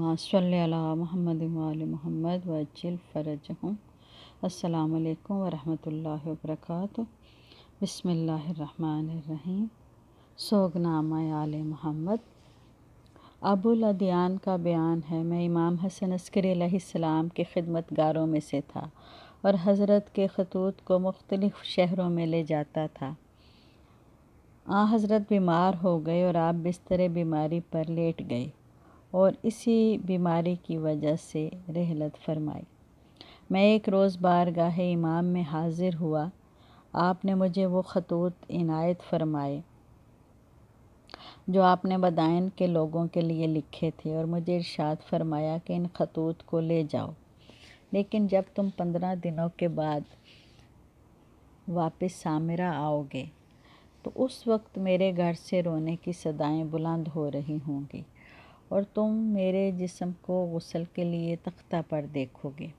अला महमद वाल महमद वजिल हूँ असलकम वरम वर्क बसमीम सोगनामा आल महमद अबुल अदियान का बयान है मैं इमाम हसन अस्करीम के गारों में से था और हज़रत के खतूत को मुख्तलिफ़ शहरों में ले जाता था आ हज़रत बीमार हो गए और आप बिस्तर बीमारी पर लेट गए और इसी बीमारी की वजह से रहलत फरमाई मैं एक रोज़ बार गाह इमाम में हाजिर हुआ आपने मुझे वो खतूत इनायत फरमाए जो आपने बदायन के लोगों के लिए लिखे थे और मुझे इरशाद फरमाया कि इन खतूत को ले जाओ लेकिन जब तुम पंद्रह दिनों के बाद वापस सामरा आओगे तो उस वक्त मेरे घर से रोने की सदाएं बुलंद हो रही होंगी और तुम मेरे जिस्म को गसल के लिए तख्ता पर देखोगे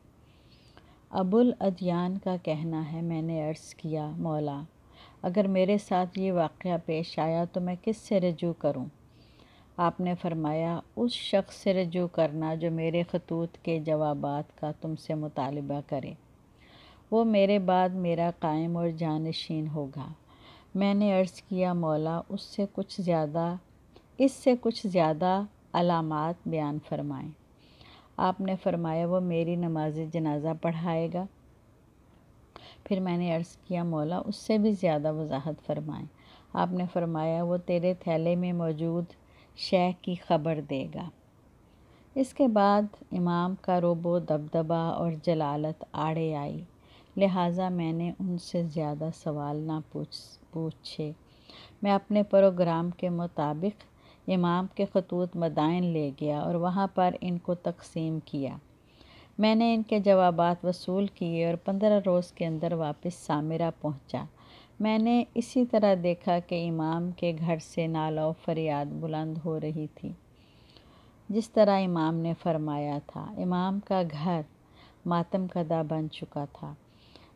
अबुल अदियान का कहना है मैंने अर्ज़ किया मौला अगर मेरे साथ ये वाक़ पेश आया तो मैं किस से रजू करूँ आपने फरमाया उस शख्स से रजू करना जो मेरे खतूत के जवाब का तुमसे मुतालबा करे वो मेरे बाद मेरा कायम और जानशीन होगा मैंने अर्ज़ किया मौला उससे कुछ ज़्यादा इससे कुछ ज़्यादा अलामत बयान फरमाएं आपने फरमाया वो मेरी नमाज जनाजा पढ़ाएगा फिर मैंने अर्ज़ किया मौला उससे भी ज़्यादा वजाहत फरमाएँ आपने फरमाया वो तेरे थैले में मौजूद शह की खबर देगा इसके बाद इमाम का रोबो दबदबा और जलालत आड़े आई लिहाजा मैंने उनसे ज़्यादा सवाल ना पूछ पूछे मैं अपने प्रोग्राम के मुताबिक इमाम के खतूत मदाइन ले गया और वहाँ पर इनको तकसीम किया मैंने इनके जवाब वसूल किए और पंद्रह रोज़ के अंदर वापस सामिरा पहुँचा मैंने इसी तरह देखा कि इमाम के घर से नालो फरियाद बुलंद हो रही थी जिस तरह इमाम ने फरमाया था इमाम का घर मातम कदा बन चुका था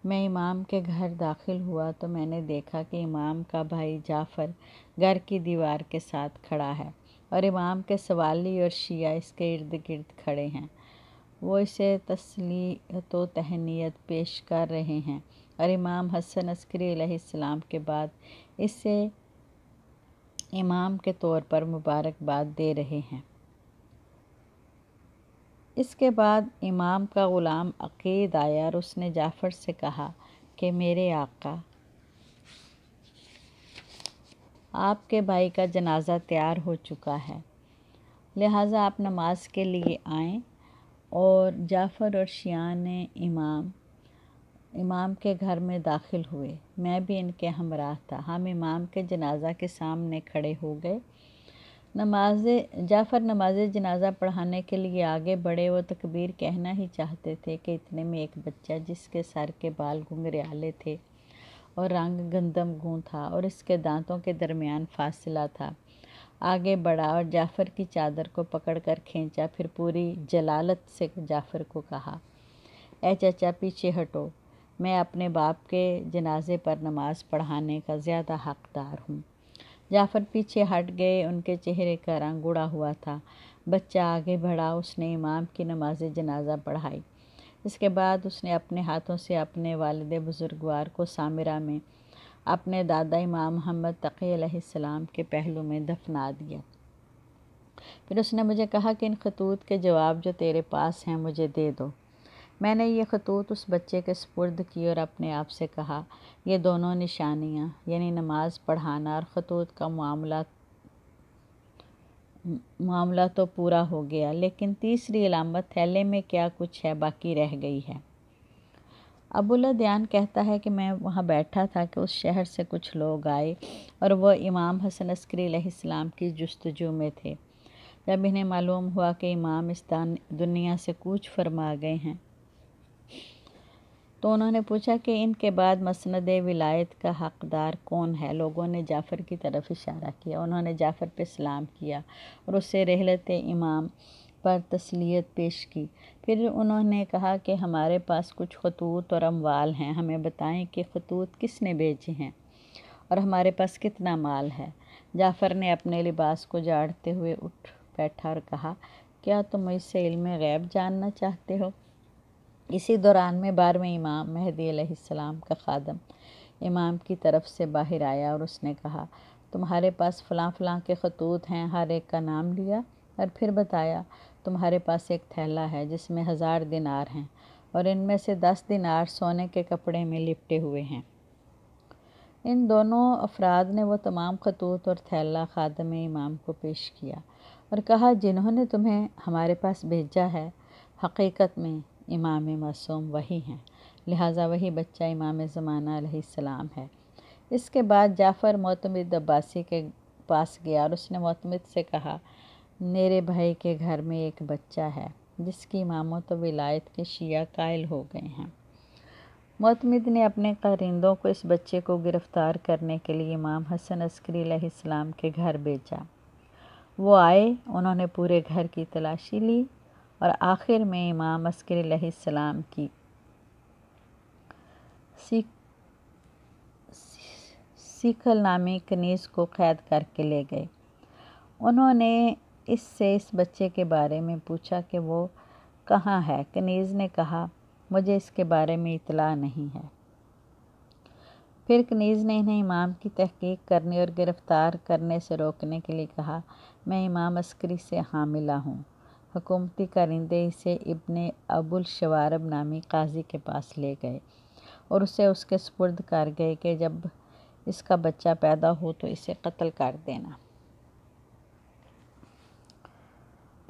मैं इमाम के घर दाखिल हुआ तो मैंने देखा कि इमाम का भाई जाफ़र घर की दीवार के साथ खड़ा है और इमाम के सवाली और शिया इसके इर्द गिर्द खड़े हैं वो इसे तसली तो तहनीत पेश कर रहे हैं और इमाम हसन अस्करी सलाम के बाद इसे इमाम के तौर पर मुबारकबाद दे रहे हैं इसके बाद इमाम का ग़ुलाम अकीद आया और उसने जाफ़र से कहा कि मेरे आका आपके भाई का जनाज़ा तैयार हो चुका है लिहाजा आप नमाज के लिए आएँ और जाफ़र और शियान इमाम इमाम के घर में दाखिल हुए मैं भी इनके हमरा था हम इमाम के जनाजा के सामने खड़े हो गए नमाज जाफ़र नमाज जनाजा पढ़ाने के लिए आगे बढ़े वो तकबीर कहना ही चाहते थे कि इतने में एक बच्चा जिसके सर के बाल घुंघरेले थे और रंग गंदम गूँ था और इसके दांतों के दरमियान फासला था आगे बढ़ा और जाफ़र की चादर को पकड़ कर खींचा फिर पूरी जलालत से जाफ़र को कहा ए चाचा पीछे हटो मैं अपने बाप के जनाजे पर नमाज़ पढ़ाने का ज़्यादा हकदार हूँ जाफर पीछे हट गए उनके चेहरे का रंग उड़ा हुआ था बच्चा आगे बढ़ा उसने इमाम की नमाज जनाजा पढ़ाई इसके बाद उसने अपने हाथों से अपने वालद बुज़ुर्गवार को सामिरा में अपने दादा इमाम मोहम्मद तक़ीम के पहलू में दफना दिया फिर उसने मुझे कहा कि इन खतूत के जवाब जो तेरे पास हैं मुझे दे दो मैंने ये खतूत उस बच्चे के सपुर्द की और अपने आप से कहा ये दोनों निशानियाँ यानी नमाज पढ़ाना और खतूत का मामला मामला तो पूरा हो गया लेकिन तीसरी अलामत थैले में क्या कुछ है बाकी रह गई है अबुल्ला दयान कहता है कि मैं वहाँ बैठा था कि उस शहर से कुछ लोग आए और वह इमाम हसन अस्करी इस्लाम की जस्तजू में थे जब इन्हें मालूम हुआ कि इमाम इस दुनिया से कूच फरमा गए हैं तो उन्होंने पूछा कि इनके बाद मसंद विलायत का हकदार कौन है लोगों ने जाफ़र की तरफ इशारा किया उन्होंने जाफ़र पर सलाम किया और उससे रहलत इमाम पर तसलियत पेश की फिर उन्होंने कहा कि हमारे पास कुछ खतूत और अमवाल हैं हमें बताएं कि खतूत किसने भेजे हैं और हमारे पास कितना माल है जाफ़र ने अपने लिबास को जाड़ते हुए उठ बैठा और कहा क्या तुम इससे इल्म गैब जानना चाहते हो इसी दौरान में बारहवें इमाम महदी आसमाम का खादम इमाम की तरफ से बाहर आया और उसने कहा तुम्हारे पास फ़लाँ फ़लाँ के खतूत हैं हर एक का नाम लिया और फिर बताया तुम्हारे पास एक थैला है जिसमें हज़ार दिनार हैं और इनमें से दस दिनार सोने के कपड़े में लिपटे हुए हैं इन दोनों अफराद ने वो तमाम खतूत और थैला खादम इमाम को पेश किया और कहा जिन्होंने तुम्हें हमारे पास भेजा है हकीकत में इमाम मासूम वही हैं लिहाजा वही बच्चा इमाम ज़माना सलाम है इसके बाद जाफ़र मोतमद अब्बासी के पास गया और उसने मोतमद से कहा मेरे भाई के घर में एक बच्चा है जिसकी इमामों तो विलायत के शिया कायल हो गए हैं मोतमद ने अपने कारिंदों को इस बच्चे को गिरफ़्तार करने के लिए इमाम हसन अस्करी इस्लाम के घर भेजा वो आए उन्होंने पूरे घर की तलाशी ली और आखिर में इमाम अस्कर सलाम की सीखल नामी कनीज़ को कैद करके ले गए उन्होंने इससे इस बच्चे के बारे में पूछा कि वो कहाँ है कनीज़ ने कहा मुझे इसके बारे में इतला नहीं है फिर कनीज़ ने इन्हें इमाम की तहकीक करने और गिरफ़्तार करने से रोकने के लिए कहा मैं इमाम अस्करी से हामिला हूँ हुकूमती करिंदे इसे इब्ने अबुल शवारब नामी काजी के पास ले गए और उसे उसके सुपुर्द कर गए कि जब इसका बच्चा पैदा हो तो इसे कत्ल कर देना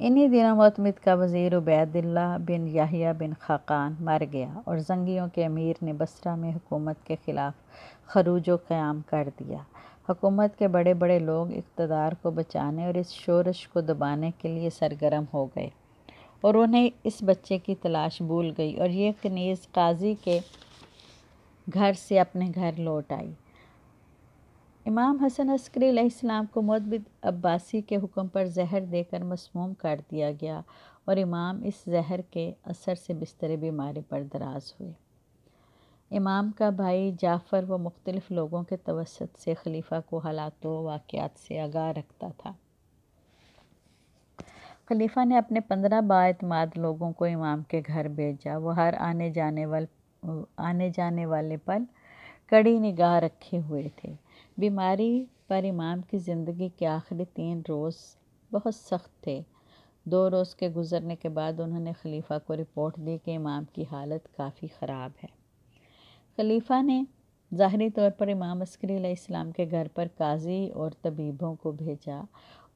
इन्हीं दिनों मतमद का वज़ी उबैदुल्ला बिन याहिया बिन खाकान मर गया और जंगियों के अमीर ने बसरा में हुकूमत के ख़िलाफ़ खरूज क़याम कर दिया हुकूमत के बड़े बड़े लोग इकतदार को बचाने और इस शोरश को दबाने के लिए सरगर्म हो गए और उन्हें इस बच्चे की तलाश भूल गई और ये कनीज़ काजी के घर से अपने घर लौट आई इमाम हसन अस्करी इस्लाम को मोतबिद अब्बासी के हुक्म पर जहर देकर मसमूम कर दिया गया और इमाम इस जहर के असर से बिस्तर बीमारी पर दराज हुए इमाम का भाई जाफ़र व मुख्तलिफ़ लोगों के तवसत से खलीफ़ा को हालात वाक़ात से आगाह रखता था खलीफा ने अपने पंद्रह बातमाद लोगों को इमाम के घर भेजा वह हर आने जाने वाल आने जाने वाले पर कड़ी निगाह रखे हुए थे बीमारी पर इमाम की ज़िंदगी के आखिरी तीन रोज़ बहुत सख्त थे दो रोज़ के गुज़रने के बाद उन्होंने खलीफा को रिपोर्ट दी कि इमाम की हालत काफ़ी ख़राब है खलीफा ने ज़ाहरी तौर पर इमाम अस्करी इस्लाम के घर पर काजी और तबीबों को भेजा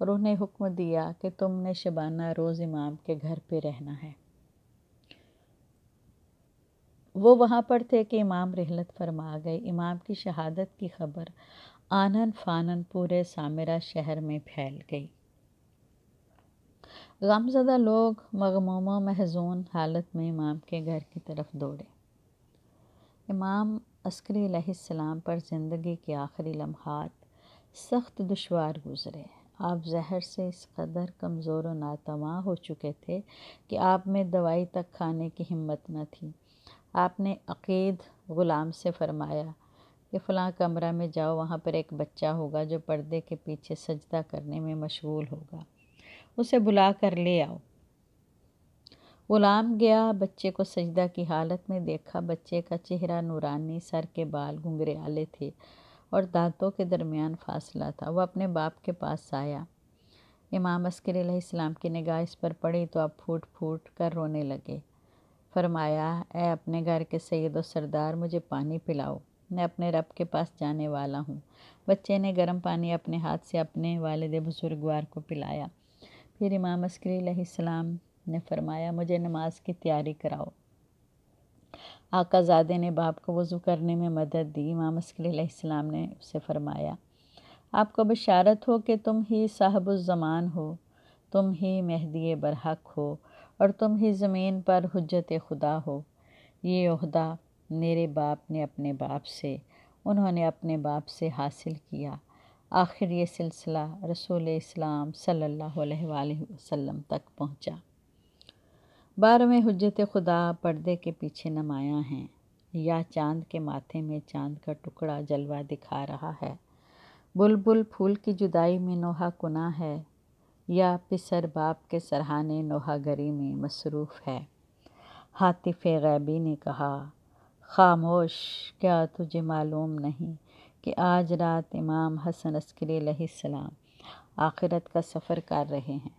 और उन्हें हुक्म दिया कि तुमने शबाना रोज़ इमाम के घर पर रहना है वो वहाँ पर थे कि इमाम रहलत फरमा गए इमाम की शहादत की खबर आनन फानन पूरे सामरा शहर में फैल गई गमजदा लोग मगमोम महजून हालत में इमाम के घर की तरफ दौड़े इमाम अस्करी सलाम पर ज़िंदगी के आखिरी लम्हात सख्त दुशवार गुज़रे आप जहर से इस कदर कमज़ोर व नातवा हो चुके थे कि आप में दवाई तक खाने की हिम्मत न थी आपने अकीद ग़ुलाम से फरमाया कि फ़लाँ कमरा में जाओ वहाँ पर एक बच्चा होगा जो पर्दे के पीछे सजदा करने में मशगूल होगा उसे बुला कर ले आओ ग़ुलाम गया बच्चे को सजदा की हालत में देखा बच्चे का चेहरा नूरानी सर के बाल घुंघरे आले थे और दांतों के दरमियान फासला था वह अपने बाप के पास आया इमाम अस्कर इस्लाम की निगाह इस पर पड़ी तो आप फूट फूट कर रोने लगे फरमाया ऐ अपने घर के सैद और सरदार मुझे पानी पिलाओ मैं अपने रब के पास जाने वाला हूँ बच्चे ने गर्म पानी अपने हाथ से अपने वालद बुज़ुर्गवार को पिलाया फिर इमाम अस्करी सलाम ने फरमाया मुझे नमाज की तैयारी कराओ आकाजादे ने बाप को वज़ू करने में मदद दी इमाम असलम ने उसे फरमाया आपको बशारत हो कि तुम ही जमान हो तुम ही मेहदी बरहक हो और तुम ही ज़मीन पर हजत खुदा हो ये अहदा मेरे बाप ने अपने बाप से उन्होंने अपने बाप से हासिल किया आखिर ये सिलसिला रसूल इस्लाम सल्लल्लाहु अलैहि वसल्लम तक पहुँचा बारहवें हजरत खुदा पर्दे के पीछे नमाया हैं या चांद के माथे में चांद का टुकड़ा जलवा दिखा रहा है बुलबुल फूल की जुदाई में नोहा कुना है या पिसर बाप के सरहाने गरी में मसरूफ़ है हातिफ़ गैबी ने कहा खामोश क्या तुझे मालूम नहीं कि आज रात इमाम हसन अस्करी सलाम आखिरत का सफ़र कर रहे हैं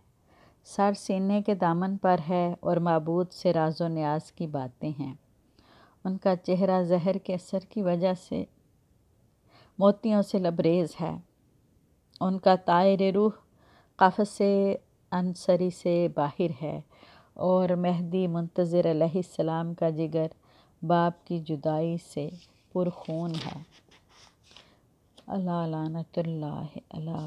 सर सीने के दामन पर है और मबूद से राजो न्याज की बातें हैं उनका चेहरा जहर के असर की वजह से मोतियों से लबरेज है उनका तायर रूह कफ से अनसरी से बाहर है और मेहदी मुंतज़र सलाम का जिगर बाप की जुदाई से पुरखून है अल्लाह लानतल्ला अला